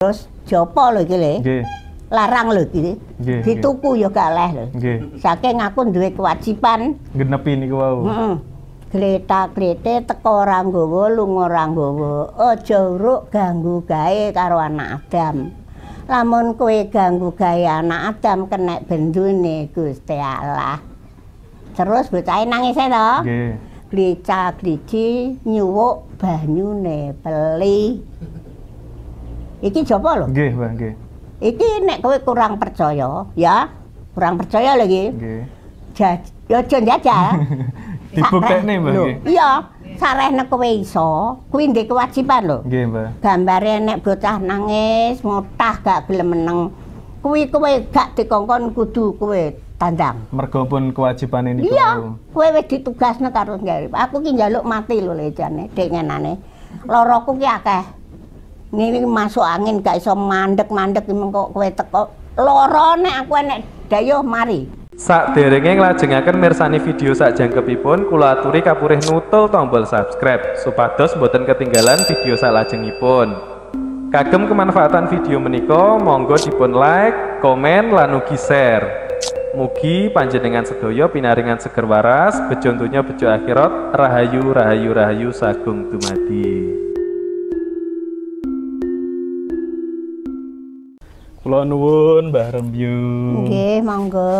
Terus jopo lho iki Larang lho iki. Nggih. Dituku yo gak leh lho. Nggih. Saking aku duwe kewajiban genepi niku wau. Heeh. Gleta-glete teko orang nggawa lunga ora nggawa. Aja ganggu gaya karo anak Adam. Lamun kue ganggu gaya anak Adam kena nih, Gusti Allah. Terus bocahe nangis e to. Nggih. Glica-glici nyuwuk banyune peli. Iki jopo lho. Nggih, Mbah, nggih. Iki nek kowe kurang percaya, ya, kurang percaya lagi. Nggih. Jaj, yo ya, aja jajal. Dibuktekne, Mbah, nggih. Iya. sarehne kowe iso, kuwi ndek kewajiban lho. Nggih, Mbak. Gambare nek bocah nangis, mutah gak gelem meneng. Kuwi kowe gak dikongkon kudu kowe tandang. Mergo pun ini. niku. Iya, kowe wis ditugasne karo Aku ki njaluk mati lho lejane, dek ngenane. Loroku ki akeh ini masuk angin gak iso mandek-mandek kok kowe teko. lorone aku enek dayo mari. Sak derenge akan mirsani video sak jangkepipun kula aturi kapurih nutul tombol subscribe supados boten ketinggalan video sak lajengipun. Kagem kemanfaatan video meniko monggo dipun like, komen lan ugi share. Mugi panjenengan sedoyo pinaringan seger waras bejo bejo akhirat rahayu rahayu rahayu sagung dumadi. Kula nuwun Mbah Rembyu. Nggih, monggo.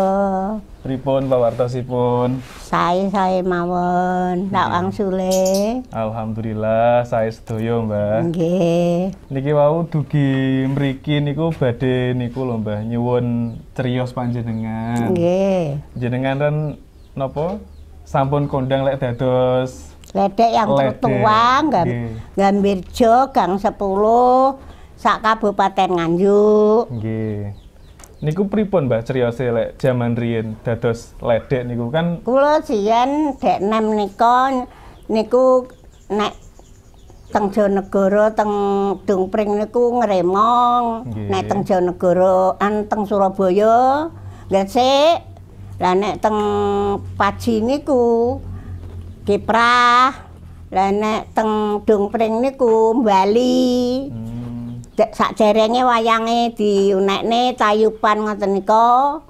Pripun pawartosipun? Sae-sae mawon, tak hmm. angsule. Alhamdulillah sae sedaya, Mbah. Nggih. Niki wau dugi mriki niku badhe niku lho, Mbah, nyuwun criyos panjenengan. Nggih. Jenengan ren napa? Sampun kondang lek dados ledek yang tertuang, gambir jo gang sepuluh, sak Kabupaten Nganjuk. Nggih. Niku pripun Mbak criyose lek jaman riyen dados ledek niku kan kula siyen dek nem niko niku nek teng Jonegoro teng Dungpring niku ngremong Gye. nek teng Jonegoro an teng Surabaya gesek lah nek teng Paji niku kiprah lah nek teng Dungpring niku Bali hmm. sak jerenge wayange diunekne tayupan ngoten nika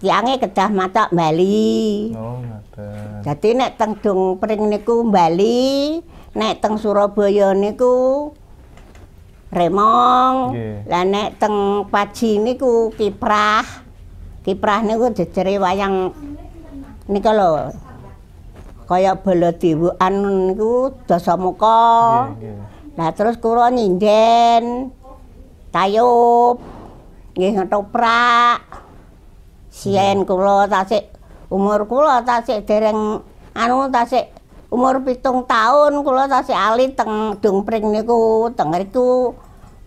tiange kedah mata bali oh nek teng dung pring niku bali nek teng surabaya niku remong lah yeah. nek teng paji niku kiprah kiprah niku jejere wayang niko loh. kaya bala dewaan niku dasamuka nggih yeah, Nah terus kulo nyinden tayub nggih prak, Sien kula tasik umur kula tasik dereng anu tasik umur pitung taun kula tasik alit teng dungpring niku teng itu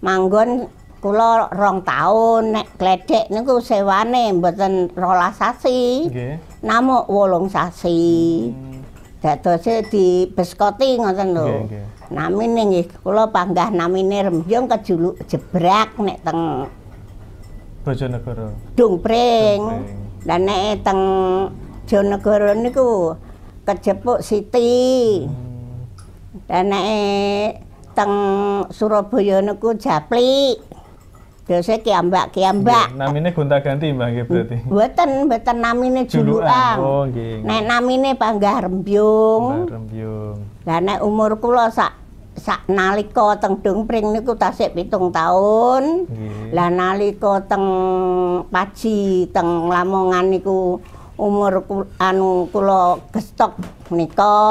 manggon kulo rong taun, nek gledek niku sewane mboten rolas sasi okay. namo wolong sasi hmm. dadose di beskoti ngoten lho okay, okay. namine nggih kula panggah namine Remjung kejuluk jebrak nek teng Bojonegoro Dungpring dan nek teng Jonegoro niku kejepuk Siti hmm. dan nek teng Surabaya niku Japlik biasa kiambak kiambak. Yeah, namine gonta-ganti mbak nggih berarti. Mboten, mboten namine julukan. Oh nggih. Nek namine Panggah Rembyung. Panggah Rembyung. Lah nek umur kula sak sak nalika teng Dungpring niku tasik pitung tahun. Nggih. Lah nalika teng Paji teng Lamongan niku umur anu, kula, anu kulo gestok menika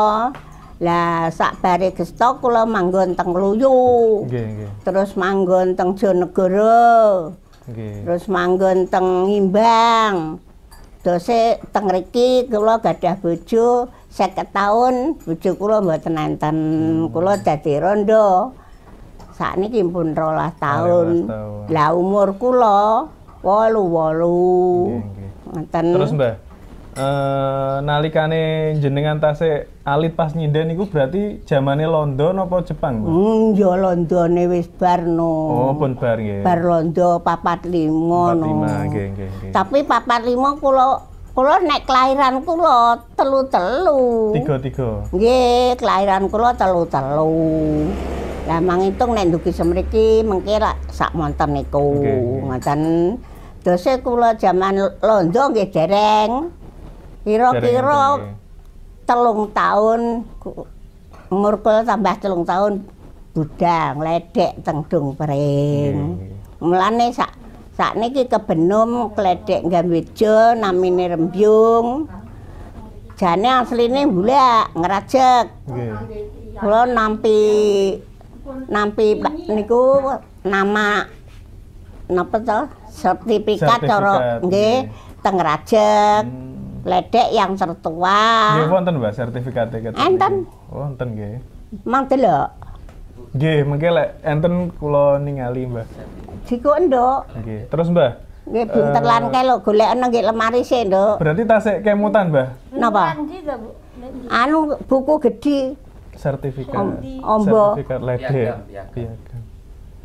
lah sakbare gesta kula manggon teng Kluyu. Terus manggon teng Jonegoro. Terus manggon teng Imbang. Dose teng riki kula gadah bojo 50 taun, bojo kula mboten enten. Hmm. Kula dadi rondo. Sakniki pun 12 ah, taun. Lah umur kula walu walu nggih. Terus mbak Uh, nalikane jenengan tase alit pas nyinden iku berarti zamane Londo apa Jepang? Hmm, ya Londone wis bar no. Oh, pun bar nggih. Bar Londo 45 no. 45 nggih nggih nggih. Tapi 45 kula kula nek kelahiran kula telu-telu. Tiga-tiga. Nggih, kelahiran kula telu-telu. Lah mangitung nek ndugi semriki mengki sak monten niku. Ngoten. Dose kula jaman Londo nggih dereng kira-kira telung tahun umur kula tambah telung tahun budang ledek tengdung, dung iya, iya. Mulane sak sakniki kebenom kledek gambejo namine rembyung. Jane asline bulak ngrajek. Nggih. Iya. Kula nampi nampi niku nama napa to sertifikat cara nggih teng rajek. Hmm. Ledek yang tertua. Nggih wonten Mbak sertifikat e Enten. Wonten nggih. Mang delok. Nggih, mengke lek enten kula ningali Mbak. Diko nduk. Nggih. Terus Mbak, Nggih pinter uh, eh, lan kelo golekno nggih lemari sih, Nduk. Berarti tasik kemutan, Mbah? Napa? Anu buku gede. Sertifikat. ombo. Sertifikat ledek. Piagam. Ya, ya, ya.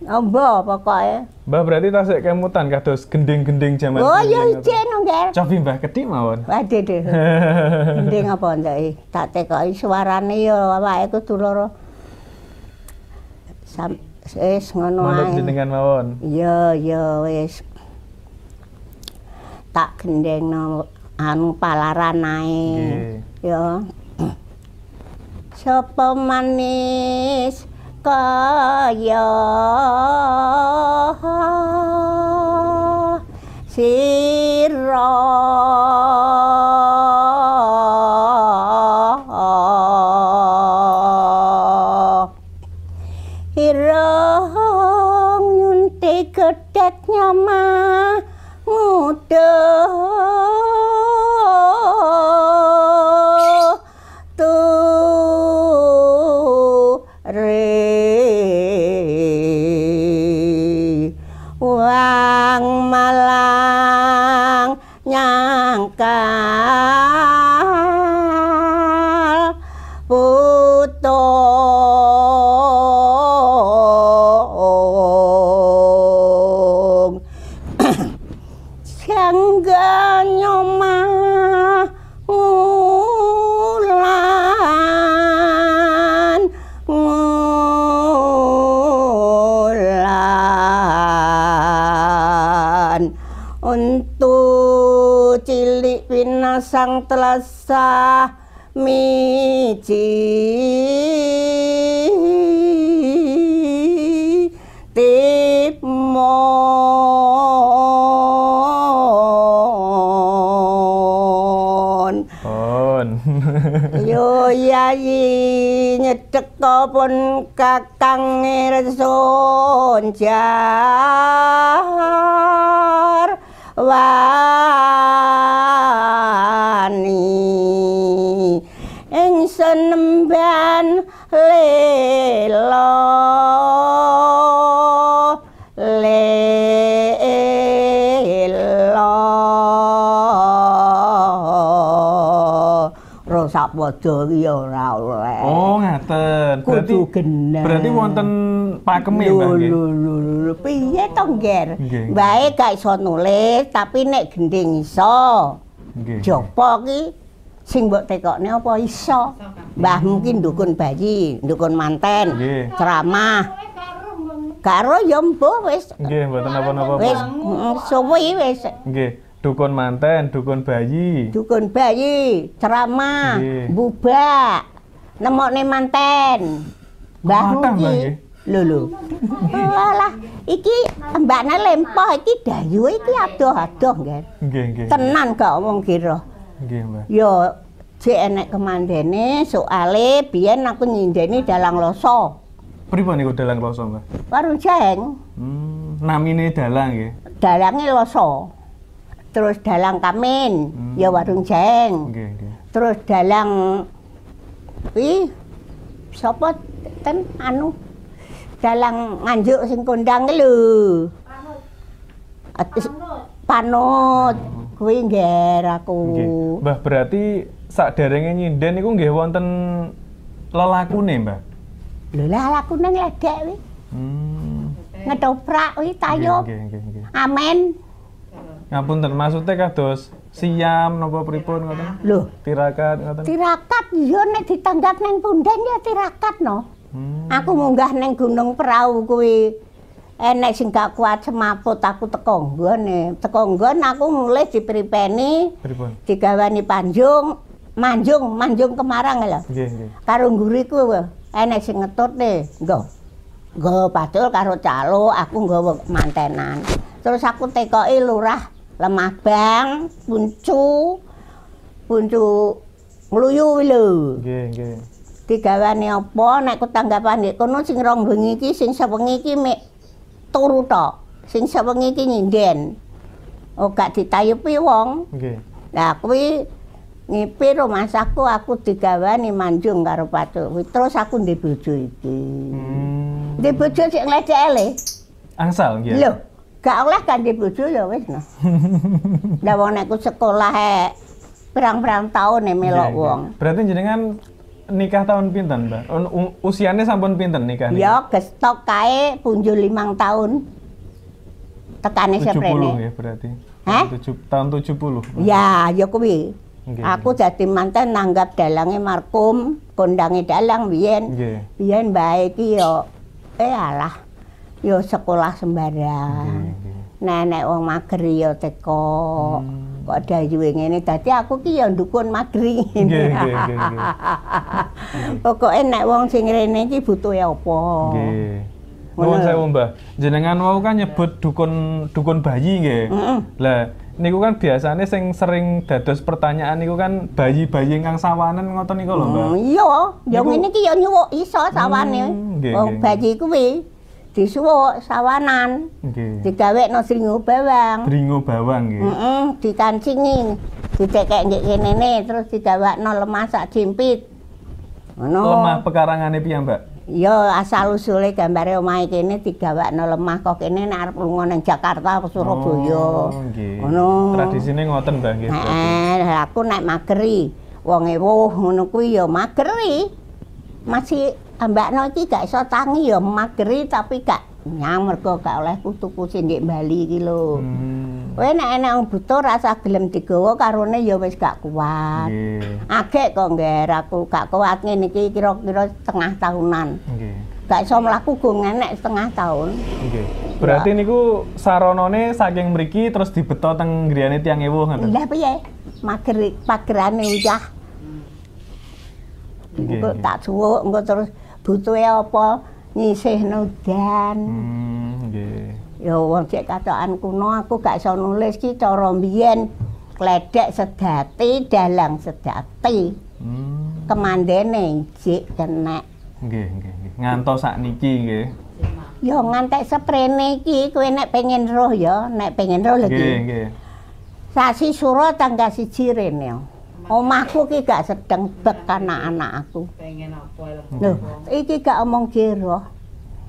Oh, mbah pokoke. Eh? Mbah berarti tasik kemutan kados gending-gending jaman. Oh, ya ijen nggih. Cobi mbah kedhi mawon. Waduh. Gending apa ndek eh? tak tekoki suarane yo awake kudu loro. Sam wis ngono ae. Manut jenengan mawon. Iya, iya wis. Tak no anu palaran ae. Ya. manis काय ញ៉ាំម៉ាមូតា sang telasa mici timo Yo yayi nyedek kopon kakang ngeresun jar Wah penembean lelo lelo rusak wajo ora oleh oh ngaten berarti kudu berarti wonten pakeme mbah nggih piye to ngger bae gak iso nulis tapi nek gending iso nggih jopo ki sing mbok tekokne apa iso Mbah mungkin dukun bayi, dukun manten, ceramah. Karo ya mbuh wis. Nggih, mboten apa napa Wis mm, suwi wis. Nggih, dukun manten, dukun bayi. Dukun bayi, ceramah, bubak, nemokne manten. Mbah mungkin. Lho lho. Walah, iki mbakne lempoh iki dayu iki adoh-adoh, Nggih. Nggih, nggih. Tenan gak omong kira. Yo, Mbah. Ya, enek kemandene soale biyen aku nyindeni dalang loso. Pripun niku dalang loso, mbak? Warung jeng. Hmm, namine dalang nggih. Dalange loso. Terus dalang kamen, hmm. ya warung jeng. Terus dalang wi sapa ten anu dalang nganjuk sing kondang lho. Panut. Panut. Panut kuwi ngger aku. Nggih. Mbah berarti sakderenge nyinden niku nggih wonten lelakune, Mbah. Lho lelakune ngledek kuwi. Hmm. Ngedoprak kuwi tayub. Nggih, nggih, nggih. Amen. Ngapunten maksudnya kados siam napa pripun ngoten? Lho, tirakat ngoten. Tirakat yo iya, nek ditanggap nang punden ya tirakat no. Hmm. Aku munggah nang Gunung Perahu kuwi enek sing gak kuat semaput aku teko nggone. Teko nggon aku nulis dipripeni. Digawani panjung, manjung, manjung kemarang e lho. Nggih, Karo guriku e, enek sing ngetutne, nggo. Nggo padul karo calo aku nggawa mantenan. Terus aku tekoki lurah Lemah Bang, Puncu, Puncu ngluyu lho. Nggih, nggih. Digawane apa nek ku tanggapan kono sing rong bengi iki sing sewengi turu tok. Sing sewengi iki nyinden. Oh gak ditayupi wong. Nggih. Okay. Nah kuwi ngipi rumahku aku digawani manjung karo patu. Terus aku ndek bojo iki. Hmm. Ndek bojo sik nglecek ele. Angsal nggih. Lho, gak oleh kan ndek bojo ya wis no. Lah wong nek sekolah hek eh, perang pirang tahun nih e melok yeah, wong. Berarti jenengan nikah tahun pinten, Mbak? Usianya sampun pinten nikah? nikah? Ya, gestok kae punjul limang tahun. Tekane Tujuh 70 ya berarti. Hah? tahun 70. Ya, ya kuwi. Nggih. Aku jadi mantan nanggap dalangnya markum, kondangnya dalang biyen. Nggih. baik bae eh alah. Yo sekolah sembarang. Nenek uang mager yo teko. Hmm kok dayuwe ngene dadi aku ki ya ndukun magri ngene. Pokoke nek wong sing rene iki butuhe apa. Nggih. Nuwun sewu Mbah. Jenengan wau kan nyebut dukun dukun bayi nggih. Lah niku kan biasanya sing sering dados pertanyaan niku kan bayi-bayi kang sawanan ngoten niku lho Mbah. Mm, iya, ya ngene iki ya nyuwuk iso sawane. Wong mm, oh, bayi kuwi disuwuk sawanan. Nggih. no dringo bawang. Dringo bawang nggih. Heeh, mm -mm, ditancingi. Dicekek ndek kene terus digawakno lemah sak jimpit. Ngono. Lemah pekarangane piye, Mbak? Ya asal usule gambare omahe kene digawakno lemah kok kene nek arep lunga nang Jakarta ke Surabaya. Oh, nggih. Tradisine ngoten, Mbak, nggih. Heeh, aku nek mageri wong ewuh ngono kuwi ya mageri. Masih ambakno ah, iki gak iso tangi ya mageri tapi gak nyang mergo gak oleh tuku sing ndek Bali iki lho. Hmm. Kowe nek enek wong buta rasa gelem digawa karone ya wis gak kuat. Nggih. Agek kok ngger aku gak kuat ngene iki kira-kira setengah tahunan. Nggih. Gak iso mlaku go ngenek setengah tahun. Nggih. Berarti ya. niku saranane saking mriki terus dibeto teng griyane tiyang ewu ngoten. Lah piye? Mager pagerane uyah. Engko tak suwuk engko terus butuh apa nyisihno dan. Hmm, Ya wong cek katokan kuno aku gak iso nulis ki cara mbiyen kledek sedati, dalang sedati. Hmm. Kemandene jik kenek. Nggih, nggih, nggih. Ngantos sakniki nggih. Ya ngantek seprene iki kowe nek pengen roh ya, nek pengen roh lagi. Nggih, nggih. Sasi Suro tanggal siji rene. omahku ki gak sedeng anak-anakku. Pengen apa lho? iki gak omong jero.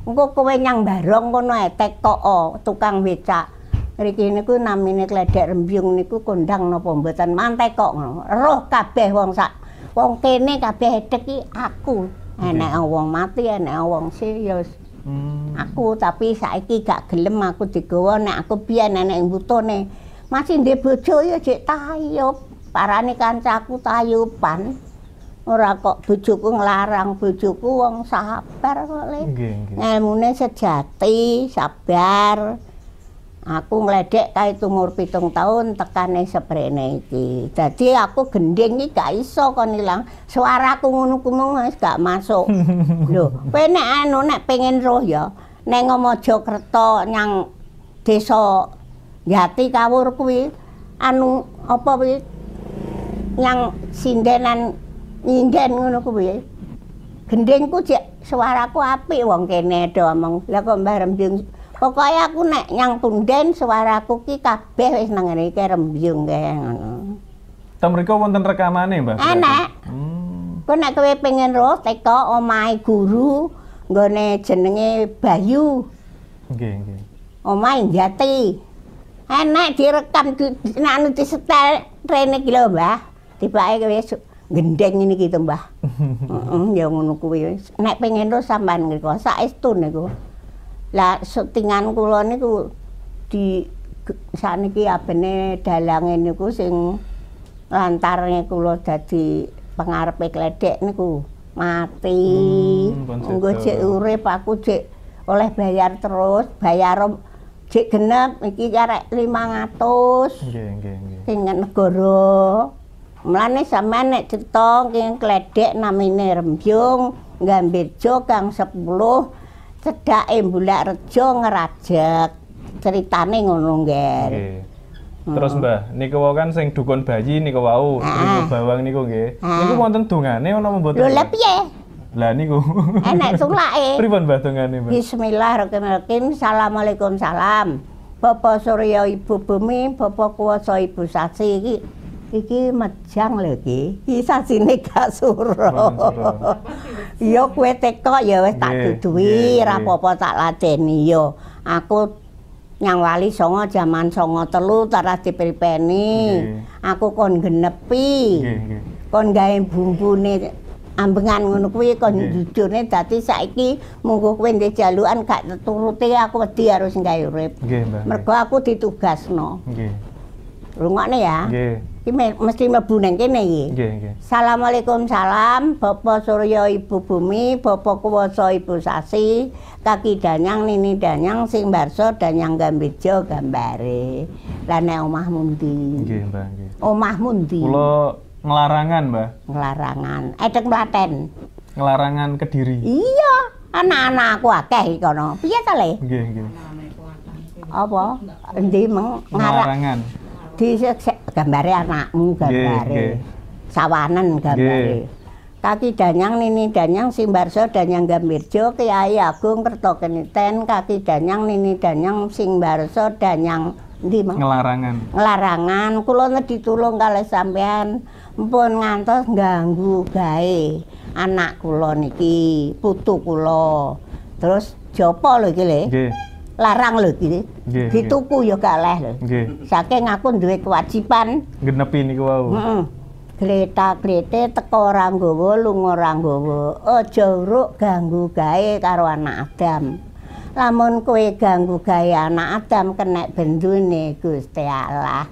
Engko kowe nyang barong kono etek kok oh, tukang becak. Mriki niku namine kledek rembyung niku kondang napa mboten mantek kok. Roh kabeh wong sak wong kene kabeh edek aku. Enek wong mati, enek wong serius. Hmm. Aku tapi saiki gak gelem aku digowo nek aku biyen enek butuhne. Masih ndek bojo ya cek tayub. parane kancaku tayupan ora kok bojoku nglarang bojoku wong sabar kok le ngelmune sejati sabar aku ngledek kae umur pitung tahun tekane seprene iki Jadi aku gending iki gak iso kon ilang suaraku ngono gak masuk lho kowe nek anu nek pengen roh ya ning Mojokerto nyang desa Jati Kawur kuwi anu apa kuwi yang sindenan nyinden ngono kuwi. Ya. Gendengku jek suaraku apik wong kene do omong. lha kok Mbah pokoke aku nek nyang punden suaraku ki kabeh wis nang ngene iki Rembyung kae ngono. Ta mriko wonten rekamane, Mbah? Enak. Eh, hmm. Kok nek kowe pengen ro teko omahe guru nggone jenenge Bayu. Nggih, nggih. Omahe Jati. Enak eh, direkam di, anu di setel rene ki lho, Mbah tibake besok gendeng ini gitu mbah heeh ya ngono kuwi nek pengen terus sampean ngriku saestu niku lah syutingan kula niku di saniki abene dalange niku sing lantarnya kula dadi pengarepe kledhek niku mati hmm, engko urip aku jek oleh bayar terus bayar jek genep iki karek 500 nggih nggih nggih sing negara Mulane sampean nek cerita kenging kledek namine Rembyung, Gambirjo kang 10 cedhake Mbulak Rejo ngerajek. Ceritane ngono, nggih. Terus hmm. Mbah, niku wau kan sing dukun bayi niku wau, niku ah. bawang niku nggih. Ah. Niku wonten dongane ana apa mboten? Lho lha piye? Lah niku. Enak eh, sulake. Pripun Mbah dongane, Mbah? Bismillahirrahmanirrahim. Assalamualaikum salam. Bapak Surya Ibu Bumi, Bapak Kuwasa Ibu Sasi iki iki mejang lho iki. Iki sajine gak suruh. Ya kowe teko ya wis tak duduhi, ora apa-apa tak lateni yo. Ya, aku nyang wali songo jaman songo telu taras dipripeni. Aku kon genepi. Kon gawe bumbune ambengan ngono kuwi kon jujurne dadi saiki munggo kowe ndek jalukan gak teturute aku wedi harus gawe urip. Mergo aku ditugasno. Nggih. Rungokne ya. Nggih. Ki mesti mlebu neng kene iki. Nggih, nggih. Assalamualaikum salam Bapak Surya Ibu Bumi, Bapak Kuwasa Ibu Sasi, Kaki Danyang Nini Danyang sing barso Danyang Gambejo gambare. Lah nek omahmu ndi? Nggih, Mbah, nggih. Omahmu ndi? Kula nglarangan, ngelarangan Nglarangan. Edek Klaten. Nglarangan Kediri. Iya, anak-anakku akeh iki kono. Piye ta, Le? Nggih, nggih. Apa? Endi meng ngarangan? Adi gambare anakmu gambare. Sawanan gambare. Kaki Danyang Nini Danyang Simbarso Danyang Gambirjo Kiai Agung Kertokeniten Kaki Danyang Nini Danyang Simbarso Danyang di mana? Ngelarangan. Ngelarangan. Kulo ditulung kalau sampean pun ngantos ganggu gae anak kulo niki, putu kulo Terus jopo lo iki le larang lho gitu yeah, dituku yeah. ya gak lho yeah. saking aku duit kewajiban genepi ini wau heeh mm -mm. gleta-glete teko orang nggawa lunga ora nggawa aja uruk ganggu gawe karo anak Adam lamun kowe ganggu gawe anak Adam kena bendune Gusti Allah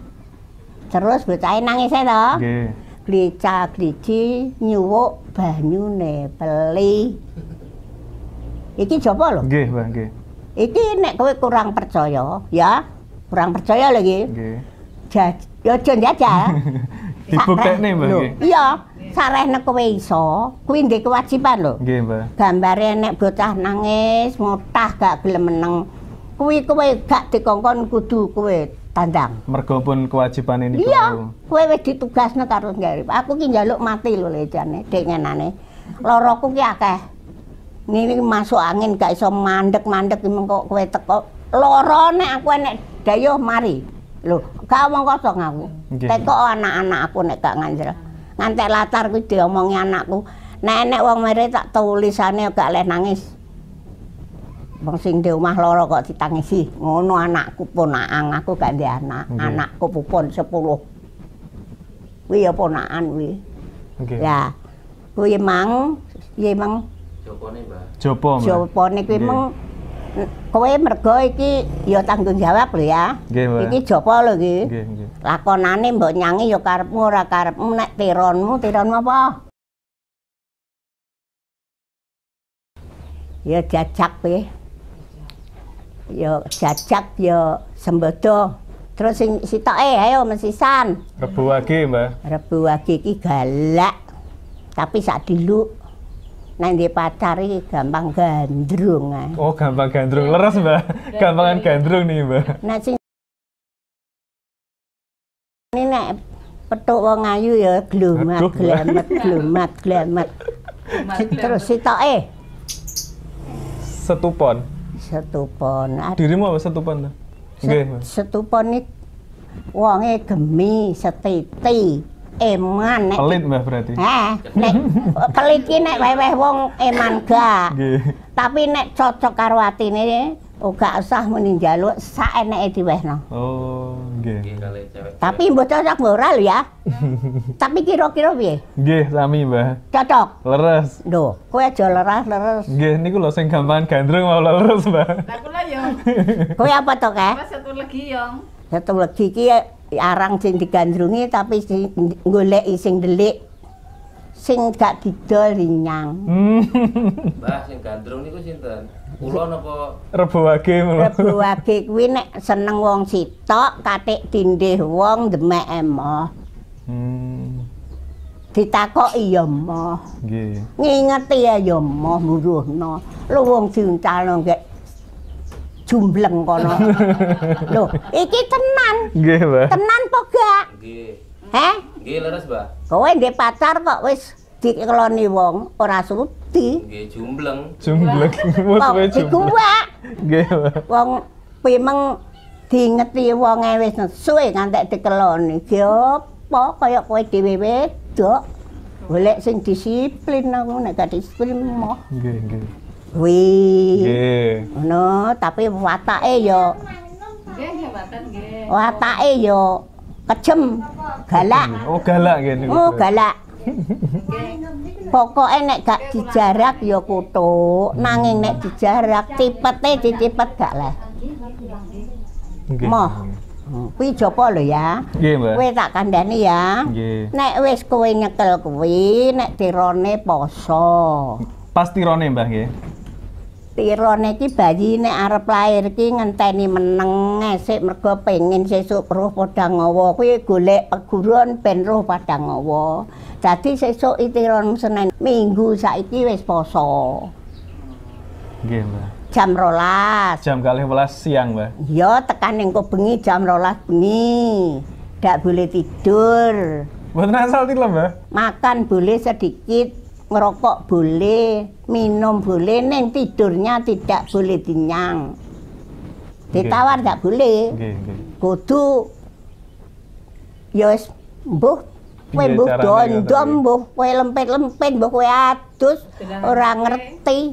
terus bocah e nangis ae to nggih glica-glici banyu banyune peli iki jopo lho Iki nek kowe kurang percaya, ya. Kurang percaya lagi. Nggih. Jaj, yo ya aja jajal. Dibuktekne, Mbak. Iya. sarehne kowe iso, kuwi ndek kewajiban lho. Nggih, Mbak. Gambare nek bocah nangis, ngotah gak gelem meneng. Kuwi kowe gak dikongkon kudu kowe tandang. Mergo pun kewajibane niku. Iya, kowe wis ditugasne karo ngarep. Aku ki njaluk mati lho lejane, dek ngenane. Loroku ki akeh niki masuk angin gak iso mandek-mandek kok kue teko lorone nek aku enek dayuh mari lho Kau mau kosong aku teko anak-anak aku nek gak nganjel. ngantek latar kuwi diomongi anakku Nenek enek wong mere tak tulisane gak leh nangis wong sing di omah lara kok ditangisi ngono anakku ang aku gak ndek anak anakku pun sepuluh. kuwi ya ponakan okay. ya kuwi mang ya mang Jopone, Mbak. Jopo, Mbak. Jopone mung kowe mergo iki ya tanggung jawab lho ya. Nggih, Mbak. Iki jopo lho iki. Nggih, nggih. Lakonane mbok nyangi ya karepmu ora karepmu nek tironmu tironmu apa? Ya jajak kowe. Ya jajak ya sembodo. Terus sing sitoke ayo mesisan. Rebu wage, Mbak. Rebu wage iki galak. Tapi sak diluk nang di pacar gampang gandrung. Ay. Oh, gampang gandrung. Leres, Mbak. Gampangan gandrung nih, Mbak. Nah, ini nek petuk wong ayu ya glumat, glamet, glumat, glamet. Terus eh? Setupon. Setupon. Ah. Dirimu apa setupon? Nggih, Setupon iki wonge gemi, setiti eman nek pelit mbah berarti heeh nek pelit ki nek weweh wong eman ga tapi nek cocok karo atine Uga oh, usah muni njaluk sak eneke diwehno. Oh, nggih. Tapi mbok cocok mbok ora lho ya. Tapi kira-kira piye? Nggih, sami, Mbah. Cocok. Leres. Lho, kowe aja leres, leres. Nggih, niku lho sing gampang gandrung mau leres, Mbah. Lah kula yo. Kowe apa to, Kak? satu lagi yo Satu lagi ki arang sing digandrungi tapi sing golek sing delik sing gak didol rinyang. Hmm. Mbah sing gandrung niku sinten? Kula napa Rebo Wage mulo. Rebo Wage kuwi nek seneng wong sitok katik tindih wong demek emoh. Hmm. Ditakok iya emoh. Nggih. Ngingeti ya, ya emoh muruhno. Lu wong diuncalno gek jumbleng kono. Loh, iki tenan. Nggih, Mbak. Tenan apa gak? Nggih. Heh? Nggih, leres, Mbak. Kowe ndek pacar kok wis dikeloni wong ora suti. Nggih, jumbleng. Jumbleng. Wis wae jumbleng. Nggih, Wong pimeng diingeti wong wis nesuwe ngantek dikeloni. Ki apa kaya kowe dhewe wedok. Golek sing disiplin aku nek gak disiplin moh. Nggih, nggih. Kuwi. Nggih. Ngono, tapi watake yo, Nggih, nggih waten nggih. Watake ya kejem, galak. Oh, galak ngene. Oh, galak. Pokoke nek gak dijarak yo kutuk, nanging nek dijarak cipete dicipet gak leh. Nggih. Moh. Kuwi jopo lho ya. Nggih, Mbak. Kowe tak kandhani ya. Nggih. Nek wis kowe nyekel kuwi, nek tirone poso. Pasti rone Mbah, nggih tirone ki bayi ini arep lahir ki ngenteni meneng esik mergo pengen sesuk roh padha ngawa kuwi golek peguron ben roh padha ngawa dadi sesuk itiron Senin minggu saiki wis poso nggih jam rolas jam kali rolas siang mbak iya tekan kau bengi jam rolas bengi tidak boleh tidur Buat nasal tidur mbak makan boleh sedikit ngerokok boleh, minum boleh, neng tidurnya tidak boleh dinyang. Ditawar tidak okay. boleh. Kutu, yos Kudu ya wis mbuh buh mbuh dondom mbuh kowe lempit-lempit Orang kowe adus ora ngerti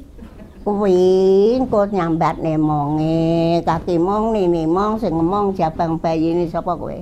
kuwi engko nyambat nemonge kaki mong nini mong sing mong jabang ini siapa kue.